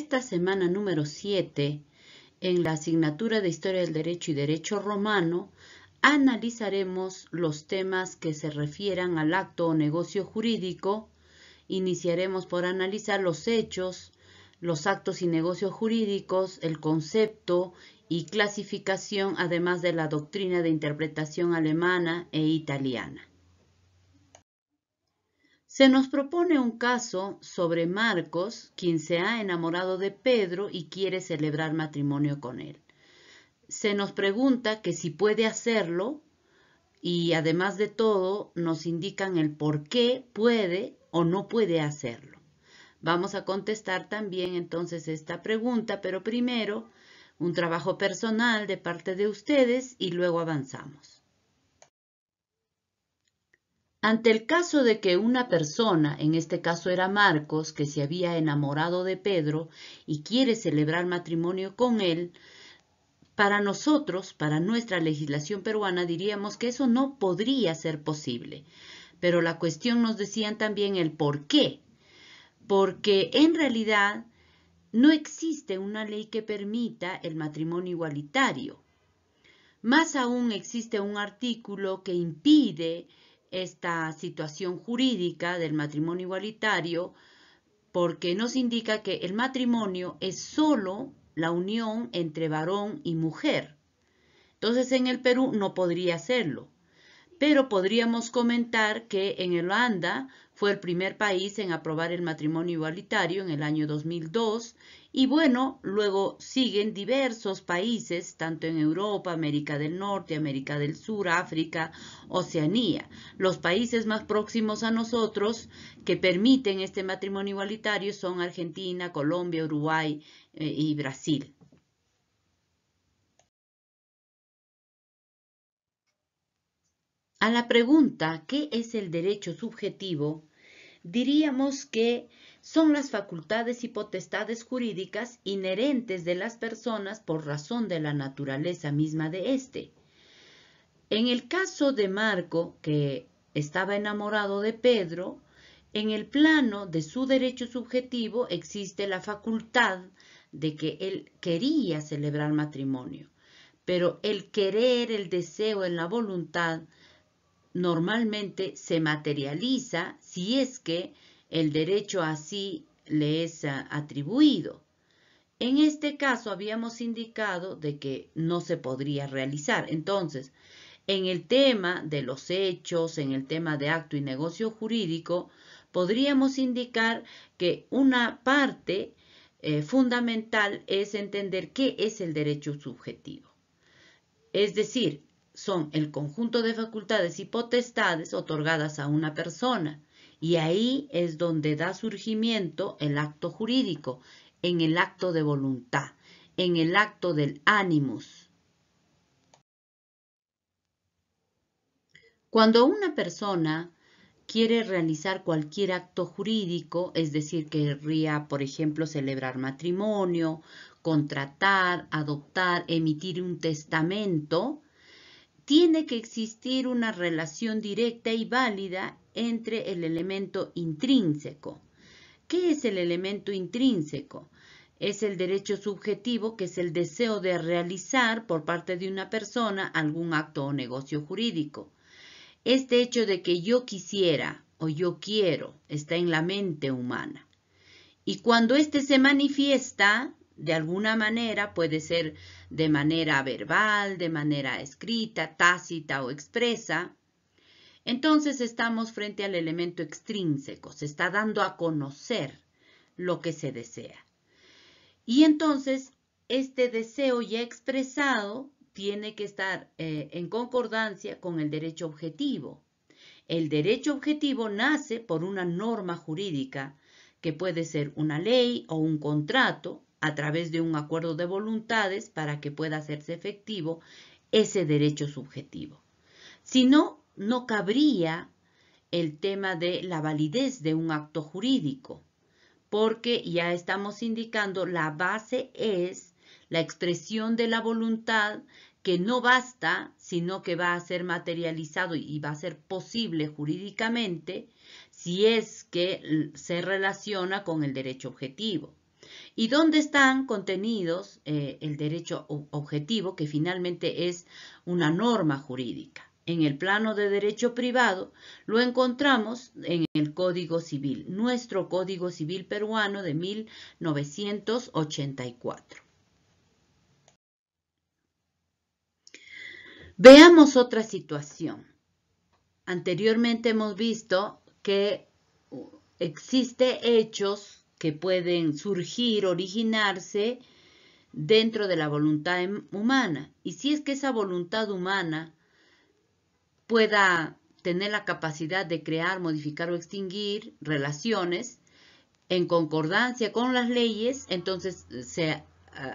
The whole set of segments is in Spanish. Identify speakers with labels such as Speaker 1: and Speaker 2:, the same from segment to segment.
Speaker 1: Esta semana número 7, en la asignatura de Historia del Derecho y Derecho Romano, analizaremos los temas que se refieran al acto o negocio jurídico. Iniciaremos por analizar los hechos, los actos y negocios jurídicos, el concepto y clasificación, además de la doctrina de interpretación alemana e italiana. Se nos propone un caso sobre Marcos, quien se ha enamorado de Pedro y quiere celebrar matrimonio con él. Se nos pregunta que si puede hacerlo y además de todo nos indican el por qué puede o no puede hacerlo. Vamos a contestar también entonces esta pregunta, pero primero un trabajo personal de parte de ustedes y luego avanzamos. Ante el caso de que una persona, en este caso era Marcos, que se había enamorado de Pedro y quiere celebrar matrimonio con él, para nosotros, para nuestra legislación peruana, diríamos que eso no podría ser posible. Pero la cuestión nos decían también el por qué. Porque en realidad no existe una ley que permita el matrimonio igualitario. Más aún existe un artículo que impide esta situación jurídica del matrimonio igualitario porque nos indica que el matrimonio es solo la unión entre varón y mujer. Entonces en el Perú no podría serlo, pero podríamos comentar que en Holanda fue el primer país en aprobar el matrimonio igualitario en el año 2002 y bueno, luego siguen diversos países, tanto en Europa, América del Norte, América del Sur, África, Oceanía. Los países más próximos a nosotros que permiten este matrimonio igualitario son Argentina, Colombia, Uruguay eh, y Brasil. A la pregunta ¿qué es el derecho subjetivo? diríamos que son las facultades y potestades jurídicas inherentes de las personas por razón de la naturaleza misma de éste. En el caso de Marco, que estaba enamorado de Pedro, en el plano de su derecho subjetivo existe la facultad de que él quería celebrar matrimonio, pero el querer, el deseo, en la voluntad normalmente se materializa si es que el derecho así le es ah, atribuido. En este caso habíamos indicado de que no se podría realizar. Entonces, en el tema de los hechos, en el tema de acto y negocio jurídico, podríamos indicar que una parte eh, fundamental es entender qué es el derecho subjetivo. Es decir, son el conjunto de facultades y potestades otorgadas a una persona. Y ahí es donde da surgimiento el acto jurídico, en el acto de voluntad, en el acto del ánimos. Cuando una persona quiere realizar cualquier acto jurídico, es decir, querría, por ejemplo, celebrar matrimonio, contratar, adoptar, emitir un testamento, tiene que existir una relación directa y válida entre el elemento intrínseco. ¿Qué es el elemento intrínseco? Es el derecho subjetivo, que es el deseo de realizar por parte de una persona algún acto o negocio jurídico. Este hecho de que yo quisiera o yo quiero está en la mente humana. Y cuando éste se manifiesta, de alguna manera, puede ser de manera verbal, de manera escrita, tácita o expresa, entonces estamos frente al elemento extrínseco, se está dando a conocer lo que se desea. Y entonces este deseo ya expresado tiene que estar eh, en concordancia con el derecho objetivo. El derecho objetivo nace por una norma jurídica que puede ser una ley o un contrato a través de un acuerdo de voluntades para que pueda hacerse efectivo ese derecho subjetivo. Si no, no cabría el tema de la validez de un acto jurídico, porque ya estamos indicando la base es la expresión de la voluntad que no basta, sino que va a ser materializado y va a ser posible jurídicamente si es que se relaciona con el derecho objetivo y dónde están contenidos eh, el derecho objetivo, que finalmente es una norma jurídica. En el plano de derecho privado lo encontramos en el Código Civil, nuestro Código Civil peruano de 1984. Veamos otra situación. Anteriormente hemos visto que existe hechos que pueden surgir, originarse dentro de la voluntad em-, humana. Y si es que esa voluntad humana pueda tener la capacidad de crear, modificar o extinguir relaciones en concordancia con las leyes, entonces eh, se eh,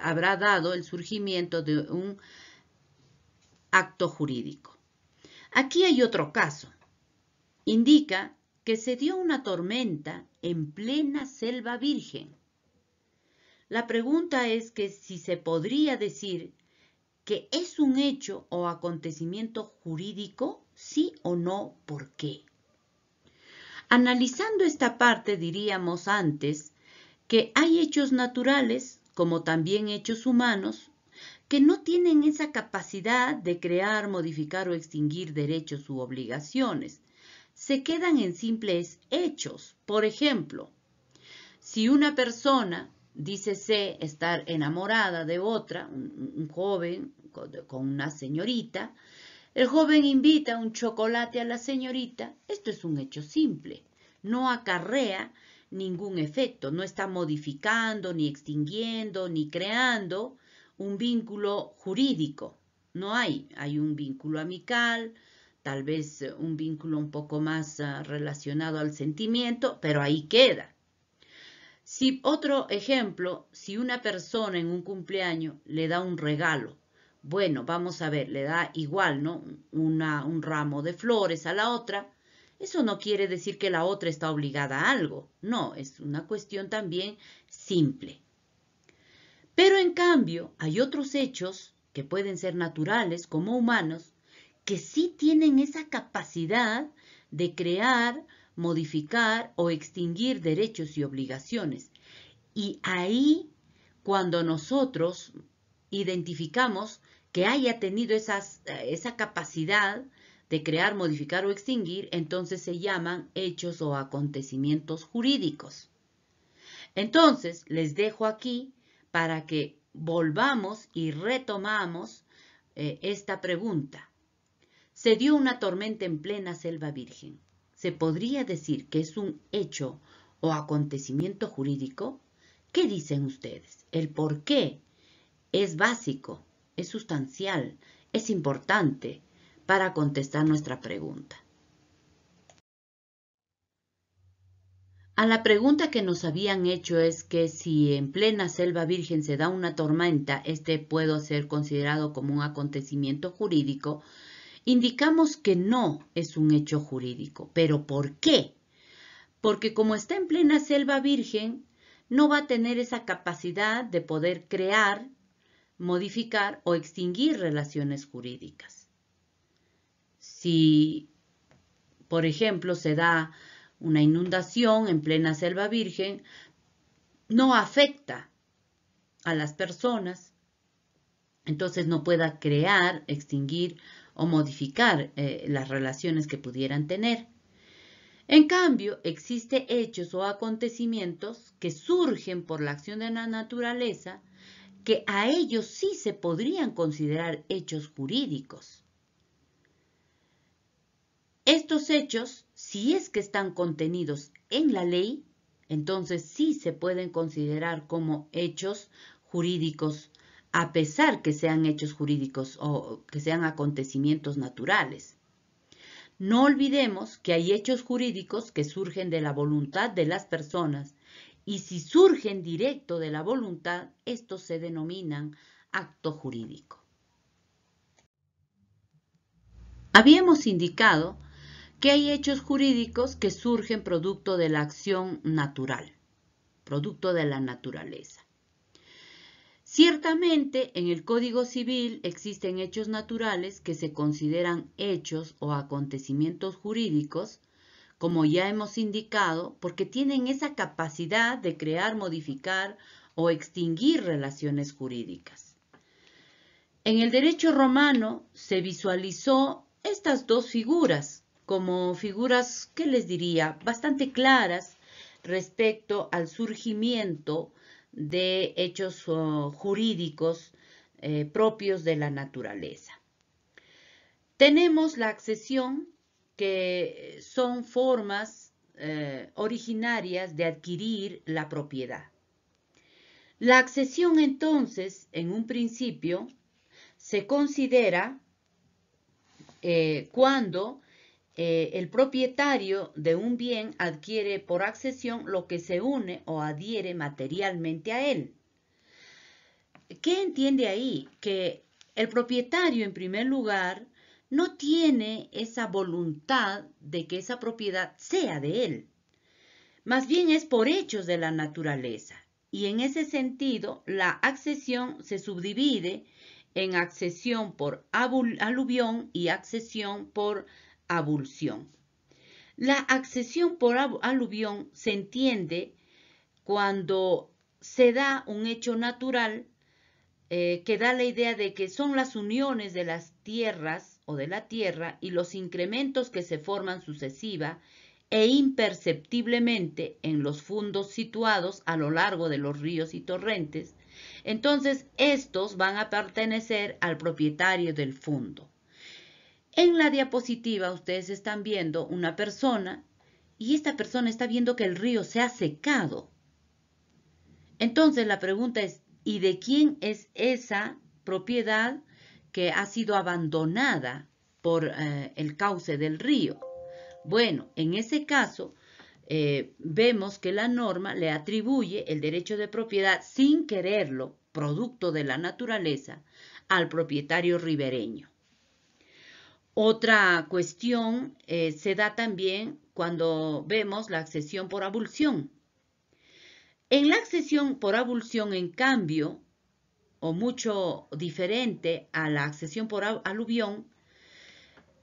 Speaker 1: habrá dado el surgimiento de un acto jurídico. Aquí hay otro caso. Indica se dio una tormenta en plena selva virgen. La pregunta es que si se podría decir que es un hecho o acontecimiento jurídico, sí o no, ¿por qué? Analizando esta parte diríamos antes que hay hechos naturales, como también hechos humanos, que no tienen esa capacidad de crear, modificar o extinguir derechos u obligaciones, se quedan en simples hechos. Por ejemplo, si una persona dícese estar enamorada de otra, un, joven con una señorita, el joven invita un chocolate a la señorita, esto es un hecho simple, no acarrea ningún efecto, no está modificando, ni extinguiendo, ni creando un vínculo jurídico. No hay, hay un vínculo amical, tal vez eh, un vínculo un poco más ah, relacionado al sentimiento, pero ahí queda. Si otro ejemplo, si una persona en un cumpleaños le da un regalo, bueno, vamos a ver, le da igual, ¿no? Una, un ramo de flores a la otra, eso no quiere decir que la otra está obligada a algo, no, es una cuestión también simple. Pero en cambio, hay otros hechos que pueden ser naturales como humanos que sí tienen esa capacidad de crear, modificar o extinguir derechos y obligaciones. Y ahí, cuando nosotros identificamos que haya tenido eh, esa capacidad de crear, modificar o extinguir, entonces se llaman hechos o acontecimientos jurídicos. Entonces, les dejo aquí para que volvamos y retomamos eh, esta pregunta se dio una tormenta en plena selva virgen. ¿Se podría decir que es un hecho o acontecimiento jurídico? ¿Qué dicen ustedes? El por qué es básico, es sustancial, es importante para contestar nuestra pregunta. A la pregunta que nos habían hecho es que si en plena selva virgen se da una tormenta, este puede ser considerado como un acontecimiento jurídico, indicamos que no es un hecho jurídico. ¿Pero por qué? Porque como está en plena selva virgen, no va a tener esa capacidad de poder crear, modificar o extinguir relaciones jurídicas. Si, por ejemplo, se da una inundación en plena selva virgen, no afecta a las personas, entonces no pueda crear, extinguir o modificar eh, las relaciones que pudieran tener. En cambio, existe hechos o acontecimientos que surgen por la acción de la naturaleza que a ellos sí se podrían considerar hechos jurídicos. Estos hechos, si es que están contenidos en la ley, entonces sí se pueden considerar como hechos jurídicos a pesar que sean hechos jurídicos o que sean acontecimientos naturales. No olvidemos que hay hechos jurídicos que surgen de la voluntad de las personas y si surgen directo de la voluntad, estos se denominan acto jurídico. Habíamos indicado que hay hechos jurídicos que surgen producto de la acción natural, producto de la naturaleza. Ciertamente, en el Código Civil existen hechos naturales que se consideran hechos o acontecimientos jurídicos, como ya hemos indicado, porque tienen esa capacidad de crear, modificar o extinguir relaciones jurídicas. En el derecho romano se visualizó estas dos figuras como figuras, ¿qué les diría?, bastante claras respecto al surgimiento de hechos jurídicos eh, propios de la naturaleza. Tenemos la accesión, que son formas eh, originarias de adquirir la propiedad. La accesión entonces, en un principio, se considera eh, cuando eh, el propietario de un bien adquiere por accesión lo que se une o adhiere materialmente a él. ¿Qué entiende ahí? Que el propietario, en primer lugar, no tiene esa voluntad de que esa propiedad sea de él. Más bien es por hechos de la naturaleza. Y en ese sentido, la accesión se subdivide en accesión por aluvión y accesión por abulsión. La accesión por aluvión se entiende cuando se da un hecho natural eh, que da la idea de que son las uniones de las tierras o de la tierra y los incrementos que se forman sucesiva e imperceptiblemente en los fundos situados a lo largo de los ríos y torrentes, entonces estos van a pertenecer al propietario del fondo. En la diapositiva ustedes están viendo una persona y esta persona está viendo que el río se ha secado. Entonces la pregunta es, ¿y de quién es esa propiedad que ha sido abandonada por eh, el cauce del río? Bueno, en ese caso eh, vemos que la norma le atribuye el derecho de propiedad sin quererlo, producto de la naturaleza, al propietario ribereño. Otra cuestión eh, se da también cuando vemos la accesión por abulsión. En la accesión por abulsión, en cambio, o mucho diferente a la accesión por aluvión,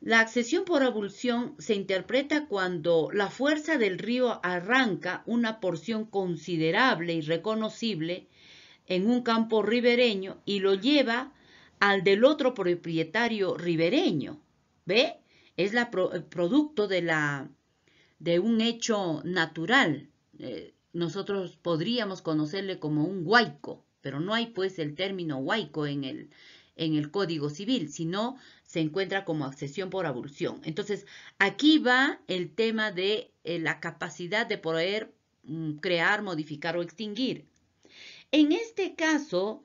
Speaker 1: la accesión por abulsión se interpreta cuando la fuerza del río arranca una porción considerable y reconocible en un campo ribereño y lo lleva al del otro propietario ribereño ¿Ve? Es el eh, producto de, la, de un hecho natural. Eh, nosotros podríamos conocerle como un huaico, pero no hay pues el término huaico en el, en el Código Civil, sino se encuentra como accesión por abulsión. Entonces, aquí va el tema de eh, la capacidad de poder mm, crear, modificar o extinguir. En este caso,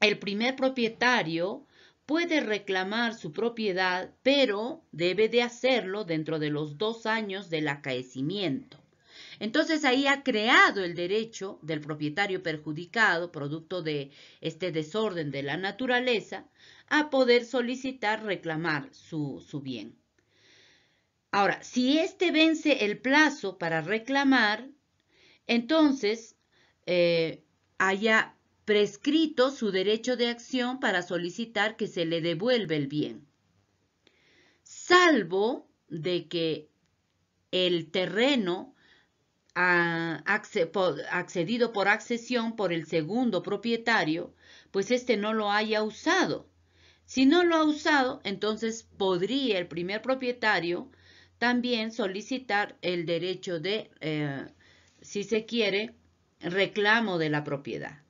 Speaker 1: el primer propietario puede reclamar su propiedad, pero debe de hacerlo dentro de los dos años del acaecimiento. Entonces ahí ha creado el derecho del propietario perjudicado, producto de este desorden de la naturaleza, a poder solicitar reclamar su, bien. Ahora, si éste vence el plazo para reclamar, entonces eh, haya prescrito su derecho de acción para solicitar que se le devuelva el bien, salvo de que el terreno accedido por accesión por el segundo propietario, pues éste no lo haya usado. Si no lo ha usado, entonces podría el primer propietario también solicitar el derecho de, eh, si se quiere, reclamo de la propiedad.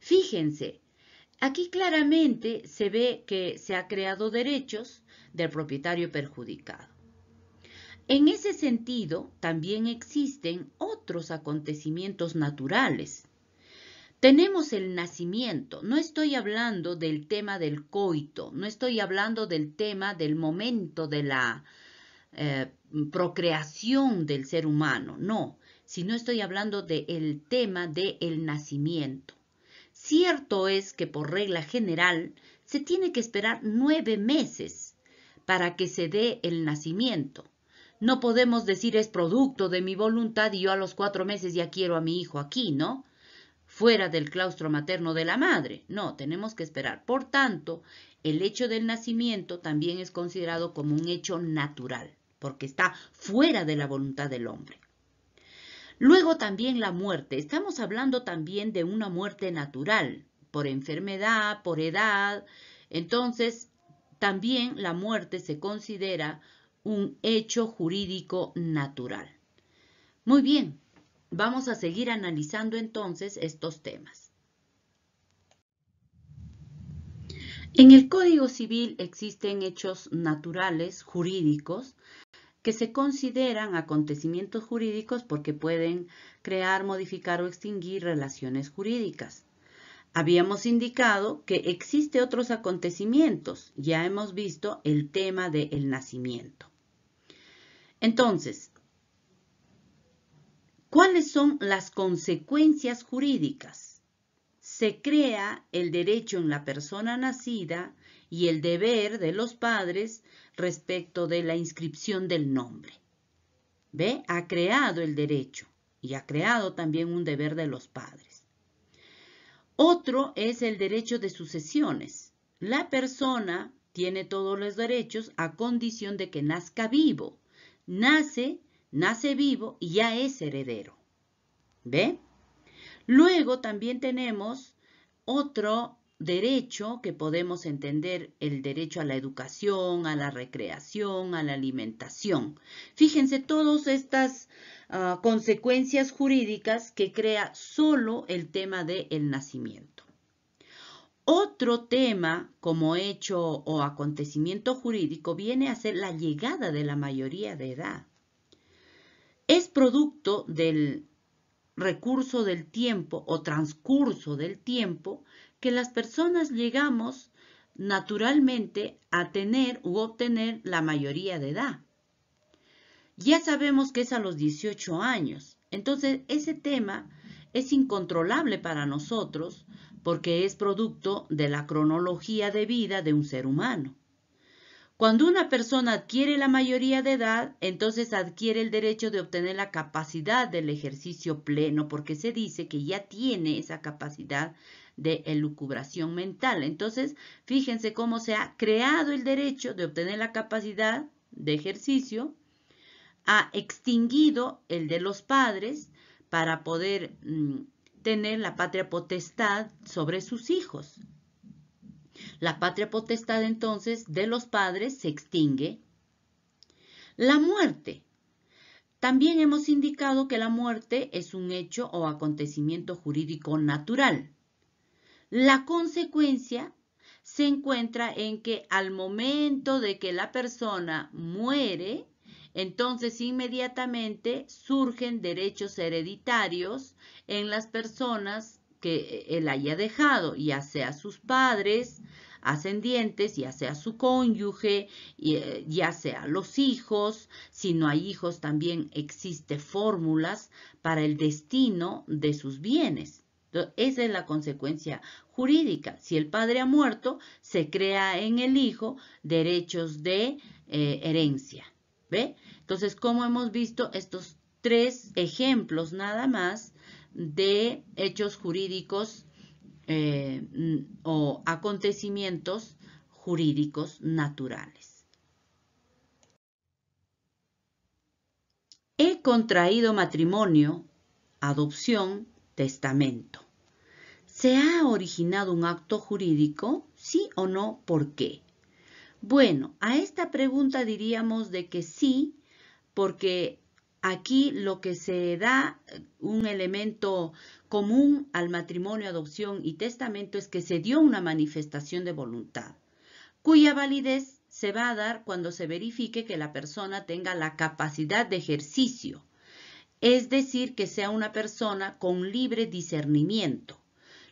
Speaker 1: Fíjense, aquí claramente se ve que se ha creado derechos del propietario perjudicado. En ese sentido, también existen otros acontecimientos naturales. Tenemos el nacimiento, no estoy hablando del tema del coito, no estoy hablando del tema del momento de la eh, procreación del ser humano, no, sino estoy hablando del tema del nacimiento. Cierto es que por regla general se tiene que esperar nueve meses para que se dé el nacimiento. No podemos decir es producto de mi voluntad y yo a los cuatro meses ya quiero a mi hijo aquí, ¿no? Fuera del claustro materno de la madre. No, tenemos que esperar. Por tanto, el hecho del nacimiento también es considerado como un hecho natural, porque está fuera de la voluntad del hombre. Luego también la muerte. Estamos hablando también de una muerte natural, por enfermedad, por edad. Entonces, también la muerte se considera un hecho jurídico natural. Muy bien, vamos a seguir analizando entonces estos temas. En el Código Civil existen hechos naturales, jurídicos, que se consideran acontecimientos jurídicos porque pueden crear, modificar o extinguir relaciones jurídicas. Habíamos indicado que existe otros acontecimientos. Ya hemos visto el tema del nacimiento. Entonces, ¿cuáles son las consecuencias jurídicas? Se crea el derecho en la persona nacida y el deber de los padres respecto de la inscripción del nombre. ¿Ve? Ha creado el derecho y ha creado también un deber de los padres. Otro es el derecho de sucesiones. La persona tiene todos los derechos a condición de que nazca vivo. Nace, nace vivo y ya es heredero. ¿Ve? Luego también tenemos otro derecho que podemos entender el derecho a la educación, a la recreación, a la alimentación. Fíjense todas estas ah, consecuencias jurídicas que crea solo el tema del nacimiento. Otro tema como hecho o acontecimiento jurídico viene a ser la llegada de la mayoría de edad. Es producto del recurso del tiempo o transcurso del tiempo que las personas llegamos naturalmente a tener u obtener la mayoría de edad. Ya sabemos que es a los 18 años, entonces ese tema es incontrolable para nosotros porque es producto de la cronología de vida de un ser humano. Cuando una persona adquiere la mayoría de edad, entonces adquiere el derecho de obtener la capacidad del ejercicio pleno, porque se dice que ya tiene esa capacidad de elucubración mental. Entonces, fíjense cómo se ha creado el derecho de obtener la capacidad de ejercicio, ha extinguido el de los padres para poder mm, tener la patria potestad sobre sus hijos. La patria potestad entonces de los padres se extingue. La muerte. También hemos indicado que la muerte es un hecho o acontecimiento jurídico natural. La consecuencia se encuentra en que al momento de que la persona muere, entonces inmediatamente surgen derechos hereditarios en las personas que e-, él haya dejado, ya sea sus padres, ascendientes, ya sea su cónyuge, eh, ya sea los hijos, si no hay hijos también existe fórmulas para el destino de sus bienes. esa es la consecuencia jurídica. Si el padre ha muerto, se crea en el hijo derechos de eh, herencia. ¿Ve? Entonces, como hemos visto, estos tres ejemplos nada más de hechos jurídicos eh, o acontecimientos jurídicos naturales. He contraído matrimonio, adopción, testamento. ¿Se ha originado un acto jurídico? ¿Sí o no? ¿Por qué? Bueno, a esta pregunta diríamos de que sí, porque Aquí lo que se da eh, un elemento común al matrimonio, adopción y testamento es que se dio una manifestación de voluntad, cuya validez se va a dar cuando se verifique que la persona tenga la capacidad de ejercicio, es decir, que sea una persona con libre discernimiento,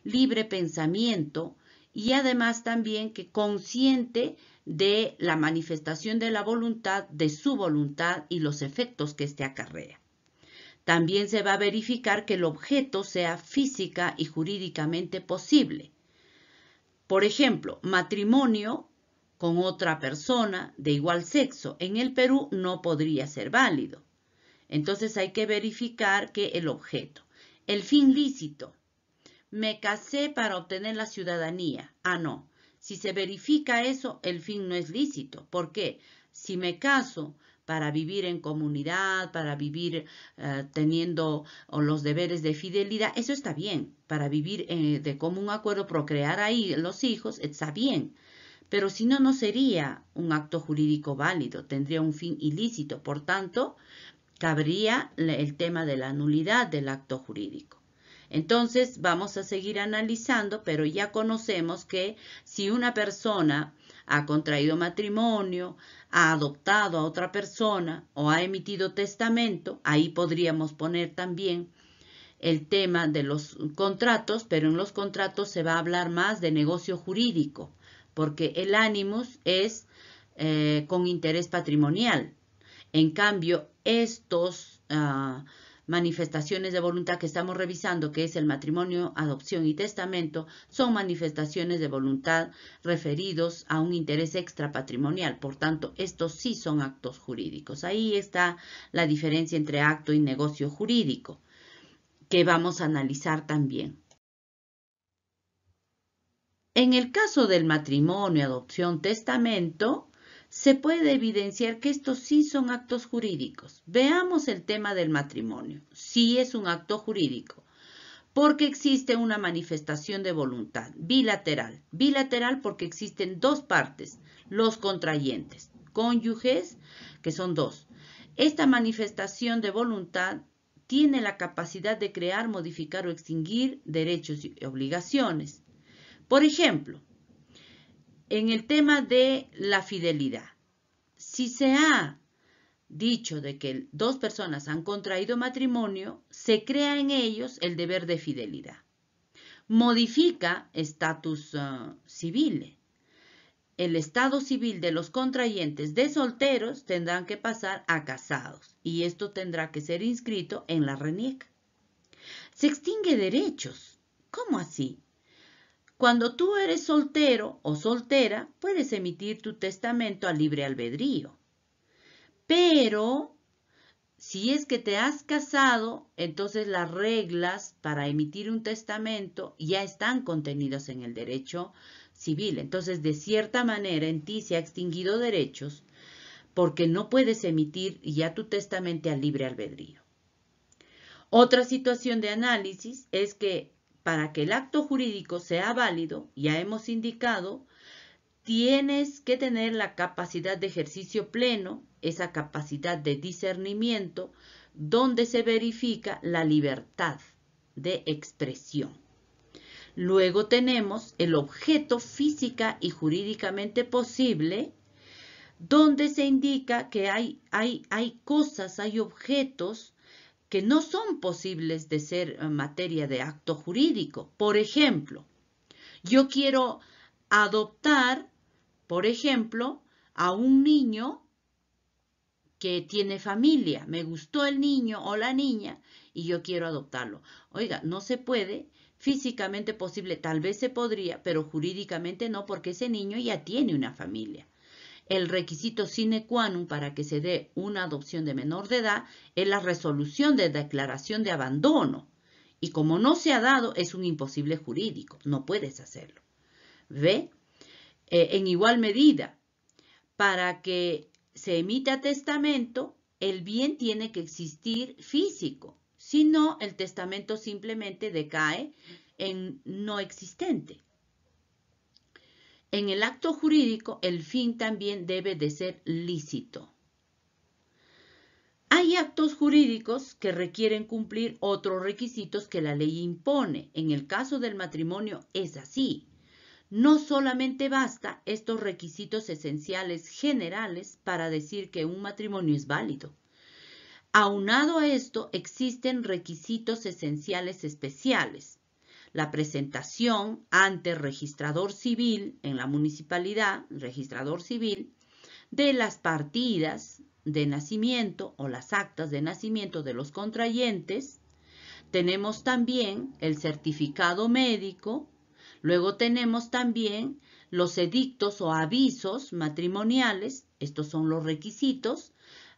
Speaker 1: libre pensamiento, y además también que consciente de la manifestación de la voluntad, de su voluntad y los efectos que éste acarrea. También se va a verificar que el objeto sea física y jurídicamente posible. Por ejemplo, matrimonio con otra persona de igual sexo en el Perú no podría ser válido. Entonces hay que verificar que el objeto, el fin lícito, me casé para obtener la ciudadanía. Ah, no. Si se verifica eso, el fin no es lícito. ¿Por qué? Si me caso para vivir en comunidad, para vivir eh, teniendo los deberes de fidelidad, eso está bien. Para vivir eh, de común acuerdo, procrear ahí los hijos, está bien. Pero si no, no sería un acto jurídico válido, tendría un fin ilícito. Por tanto, cabría el tema de la nulidad del acto jurídico. Entonces vamos a seguir analizando, pero ya conocemos que si una persona ha contraído matrimonio, ha adoptado a otra persona o ha emitido testamento, ahí podríamos poner también el tema de los contratos, pero en los contratos se va a hablar más de negocio jurídico, porque el ánimos es eh, con interés patrimonial. En cambio, estos ah, manifestaciones de voluntad que estamos revisando, que es el matrimonio, adopción y testamento, son manifestaciones de voluntad referidos a un interés extrapatrimonial. Por tanto, estos sí son actos jurídicos. Ahí está la diferencia entre acto y negocio jurídico, que vamos a analizar también. En el caso del matrimonio, adopción, testamento, se puede evidenciar que estos sí son actos jurídicos. Veamos el tema del matrimonio. Sí es un acto jurídico, porque existe una manifestación de voluntad bilateral. Bilateral porque existen dos partes, los contrayentes, cónyuges, que son dos. Esta manifestación de voluntad tiene la capacidad de crear, modificar o extinguir derechos y obligaciones. Por ejemplo, en el tema de la fidelidad. Si se ha dicho de que dos personas han contraído matrimonio, se crea en ellos el deber de fidelidad. Modifica estatus eh, civil. El estado civil de los contrayentes de solteros tendrán que pasar a casados y esto tendrá que ser inscrito en la RENIEC. Se extingue derechos. ¿Cómo así? Cuando tú eres soltero o soltera, puedes emitir tu testamento a libre albedrío. Pero, si es que te has casado, entonces las reglas para emitir un testamento ya están contenidas en el derecho civil. Entonces, de cierta manera, en ti se ha extinguido derechos porque no puedes emitir ya tu testamento a libre albedrío. Otra situación de análisis es que para que el acto jurídico sea válido, ya hemos indicado, tienes que tener la capacidad de ejercicio pleno, esa capacidad de discernimiento, donde se verifica la libertad de expresión. Luego tenemos el objeto física y jurídicamente posible, donde se indica que hay, hay, hay cosas, hay objetos que no son posibles de ser eh, materia de acto jurídico. Por ejemplo, yo quiero adoptar, por ejemplo, a un niño que tiene familia. Me gustó el niño o la niña y yo quiero adoptarlo. Oiga, no se puede, físicamente posible, tal vez se podría, pero jurídicamente no, porque ese niño ya tiene una familia. El requisito sine qua non para que se dé una adopción de menor de edad es la resolución de declaración de abandono. Y como no se ha dado, es un imposible jurídico. No puedes hacerlo. ¿Ve? Eh, en igual medida, para que se emita testamento, el bien tiene que existir físico. Si no, el testamento simplemente decae en no existente. En el acto jurídico, el fin también debe de ser lícito. Hay actos jurídicos que requieren cumplir otros requisitos que la ley impone. En el caso del matrimonio es así. No solamente basta estos requisitos esenciales generales para decir que un matrimonio es válido. Aunado a esto, existen requisitos esenciales especiales la presentación ante registrador civil en la municipalidad, registrador civil, de las partidas de nacimiento o las actas de nacimiento de los contrayentes. Tenemos también el certificado médico. Luego tenemos también los edictos o avisos matrimoniales. Estos son los requisitos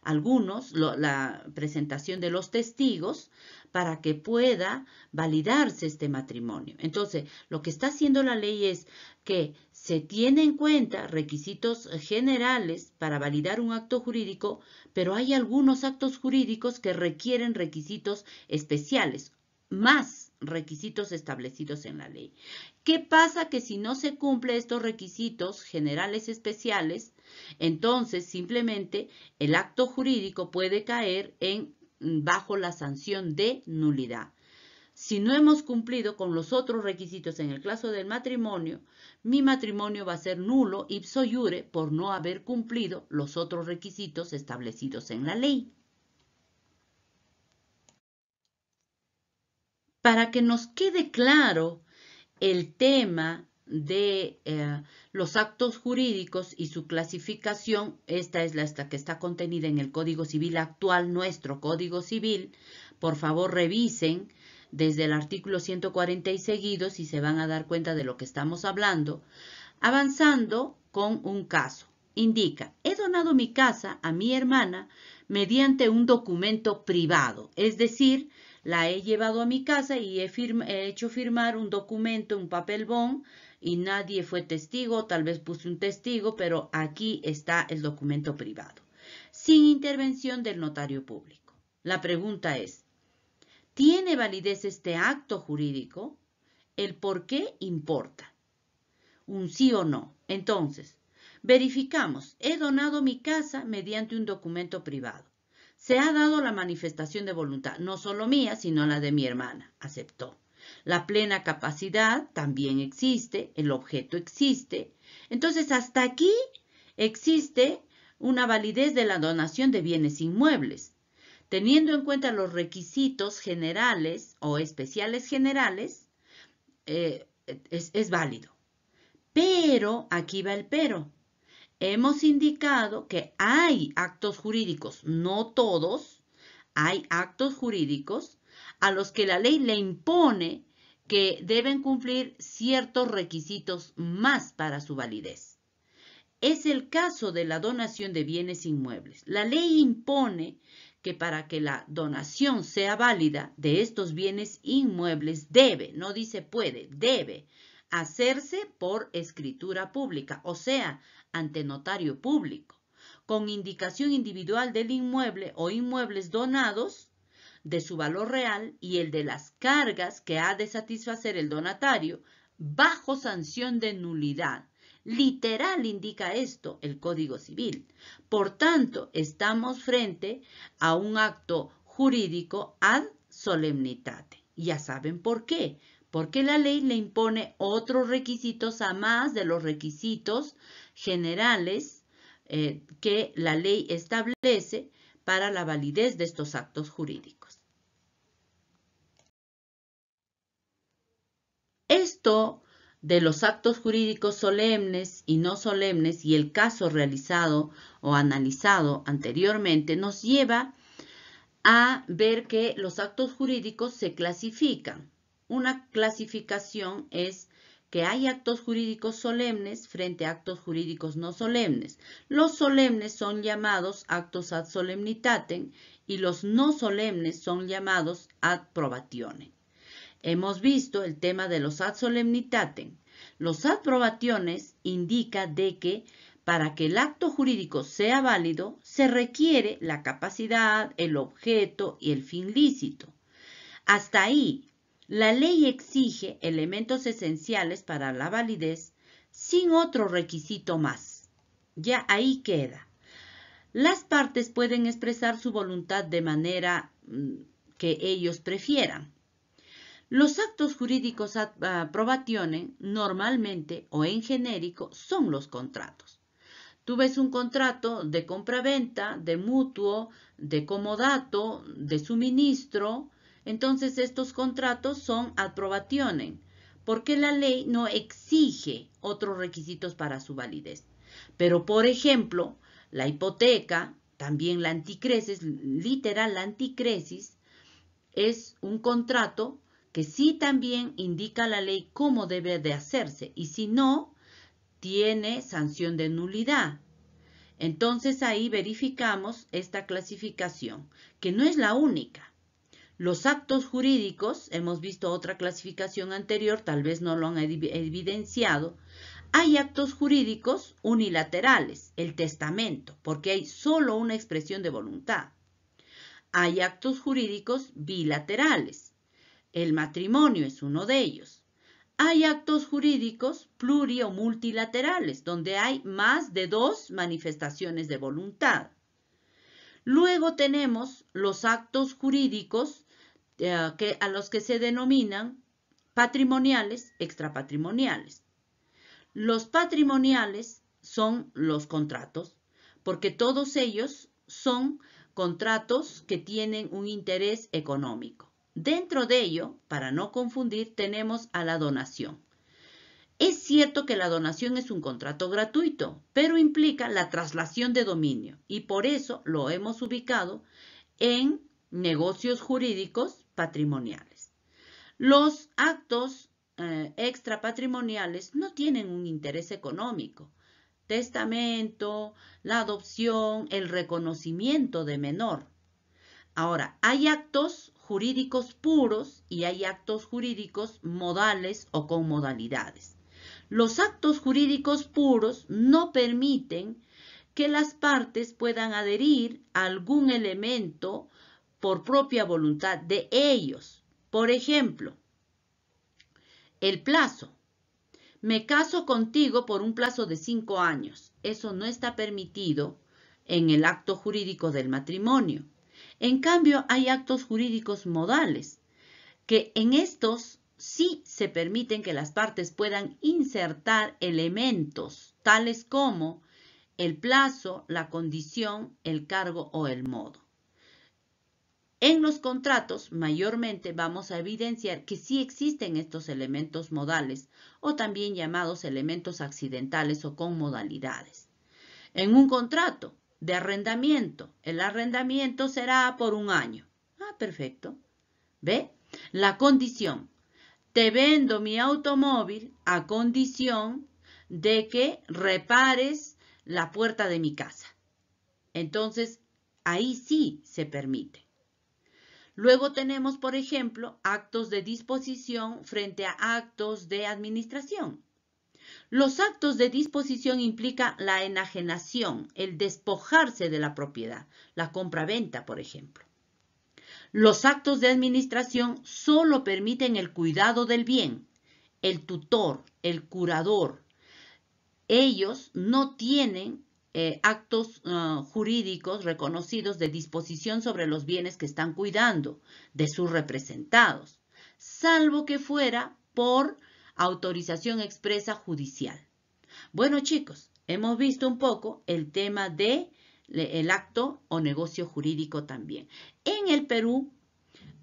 Speaker 1: algunos, la presentación de los testigos para que pueda validarse este matrimonio. Entonces, lo que está haciendo la ley es que se tiene en cuenta requisitos generales para validar un acto jurídico, pero hay algunos actos jurídicos que requieren requisitos especiales, más requisitos establecidos en la ley. ¿Qué pasa que si no se cumple estos requisitos generales especiales, entonces simplemente el acto jurídico puede caer en mm, bajo la sanción de nulidad? Si no hemos cumplido con los otros requisitos en el caso del matrimonio, mi matrimonio va a ser nulo ipso iure por no haber cumplido los otros requisitos establecidos en la ley. para que nos quede claro el tema de eh, los actos jurídicos y su clasificación, esta es la esta que está contenida en el Código Civil actual, nuestro Código Civil, por favor revisen desde el artículo 140 y seguidos y se van a dar cuenta de lo que estamos hablando, avanzando con un caso. Indica, he donado mi casa a mi hermana mediante un documento privado, es decir, la he llevado a mi casa y he, hecho firmar un documento, un papel bon, y nadie fue testigo, tal vez puse un testigo, pero aquí está el documento privado, sin intervención del notario público. La pregunta es, ¿tiene validez este acto jurídico? El por qué importa. Un sí o no. Entonces, verificamos, he donado mi casa mediante un documento privado. Se ha dado la manifestación de voluntad, no solo mía, sino la de mi hermana. Aceptó. La plena capacidad también existe, el objeto existe. Entonces, hasta aquí existe una validez de la donación de bienes inmuebles. Teniendo en cuenta los requisitos generales o especiales generales, eh, es válido. Pero, aquí va el pero, hemos indicado que hay actos jurídicos, no todos, hay actos jurídicos a los que la ley le impone que deben cumplir ciertos requisitos más para su validez. Es el caso de la donación de bienes inmuebles. La ley impone que para que la donación sea válida de estos bienes inmuebles debe, no dice puede, debe hacerse por escritura pública, o sea, ante notario público, con indicación individual del inmueble o inmuebles donados, de su valor real y el de las cargas que ha de satisfacer el donatario, bajo sanción de nulidad. Literal indica esto el Código Civil. Por tanto, estamos frente a un acto jurídico ad solemnitate. Ya saben por qué. Porque la ley le impone otros requisitos a más de los requisitos generales eh, que la ley establece para la validez de estos actos jurídicos. Esto de los actos jurídicos solemnes y no solemnes y el caso realizado o analizado anteriormente nos lleva a ver que los actos jurídicos se clasifican. Una clasificación es que hay actos jurídicos solemnes frente a actos jurídicos no solemnes. Los solemnes son llamados actos ad solemnitatem y los no solemnes son llamados ad probationem. Hemos visto el tema de los ad solemnitatem. Los ad probationes indica de que para que el acto jurídico sea válido, se requiere la capacidad, el objeto y el fin lícito. Hasta ahí, la ley exige elementos esenciales para la validez sin otro requisito más. Ya ahí queda. Las partes pueden expresar su voluntad de manera mm, que ellos prefieran. Los actos jurídicos ad normalmente o en genérico son los contratos. Tú ves un contrato de compraventa, de mutuo, de comodato, de suministro, entonces estos contratos son aprobaciones porque la ley no exige otros requisitos para su validez. Pero, por ejemplo, la hipoteca, también la anticresis, literal la anticresis, es un contrato que sí también indica la ley cómo debe de hacerse y si no, tiene sanción de nulidad. Entonces ahí verificamos esta clasificación, que no es la única. Los actos jurídicos, hemos visto otra clasificación anterior, tal vez no lo han evidenciado. Hay actos jurídicos unilaterales, el testamento, porque hay solo una expresión de voluntad. Hay actos jurídicos bilaterales, el matrimonio es uno de ellos. Hay actos jurídicos plurio multilaterales, donde hay más de dos manifestaciones de voluntad. Luego tenemos los actos jurídicos eh, a los que se denominan patrimoniales, extrapatrimoniales. Los patrimoniales son los contratos, porque todos ellos son contratos que tienen un interés económico. Dentro de ello, para no confundir, tenemos a la donación. Es cierto que la donación es un contrato gratuito, pero implica la traslación de dominio y por eso lo hemos ubicado en negocios jurídicos patrimoniales. Los actos eh, extrapatrimoniales no tienen un interés económico. Testamento, la adopción, el reconocimiento de menor. Ahora, hay actos jurídicos puros y hay actos jurídicos modales o con modalidades. Los actos jurídicos puros no permiten que las partes puedan adherir a algún elemento por propia voluntad de ellos. Por ejemplo, el plazo. Me caso contigo por un plazo de cinco años. Eso no está permitido en el acto jurídico del matrimonio. En cambio, hay actos jurídicos modales, que en estos sí se permiten que las partes puedan insertar elementos tales como el plazo, la condición, el cargo o el modo. En los contratos, mayormente vamos a evidenciar que sí existen estos elementos modales o también llamados elementos accidentales o con modalidades. En un contrato de arrendamiento, el arrendamiento será por un año. Ah, perfecto. ¿Ve? La condición. Te vendo mi automóvil a condición de que repares la puerta de mi casa. Entonces, ahí sí se permite. Luego tenemos, por ejemplo, actos de disposición frente a actos de administración. Los actos de disposición implican la enajenación, el despojarse de la propiedad, la compra-venta, por ejemplo. Los actos de administración solo permiten el cuidado del bien, el tutor, el curador. Ellos no tienen eh, actos ah, jurídicos reconocidos de disposición sobre los bienes que están cuidando de sus representados, salvo que fuera por autorización expresa judicial. Bueno, chicos, hemos visto un poco el tema de el acto o negocio jurídico también. En el Perú,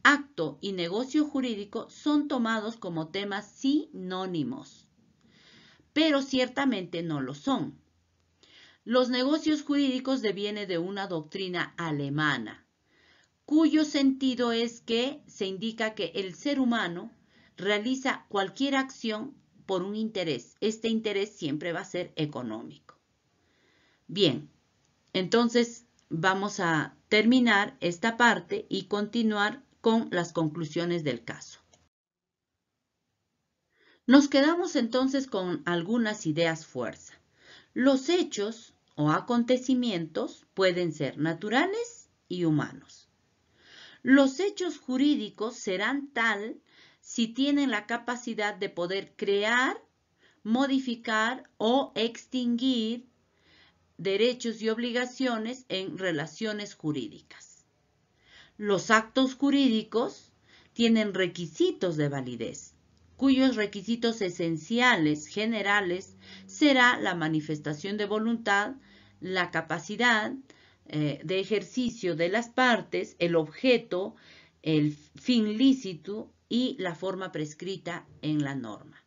Speaker 1: acto y negocio jurídico son tomados como temas sinónimos, pero ciertamente no lo son. Los negocios jurídicos deviene de una doctrina alemana, cuyo sentido es que se indica que el ser humano realiza cualquier acción por un interés. Este interés siempre va a ser económico. Bien, entonces vamos a terminar esta parte y continuar con las conclusiones del caso. Nos quedamos entonces con algunas ideas fuerza. Los hechos o acontecimientos pueden ser naturales y humanos. Los hechos jurídicos serán tal si tienen la capacidad de poder crear, modificar o extinguir derechos y obligaciones en relaciones jurídicas. Los actos jurídicos tienen requisitos de validez cuyos requisitos esenciales generales será la manifestación de voluntad, la capacidad eh, de ejercicio de las partes, el objeto, el fin lícito y la forma prescrita en la norma.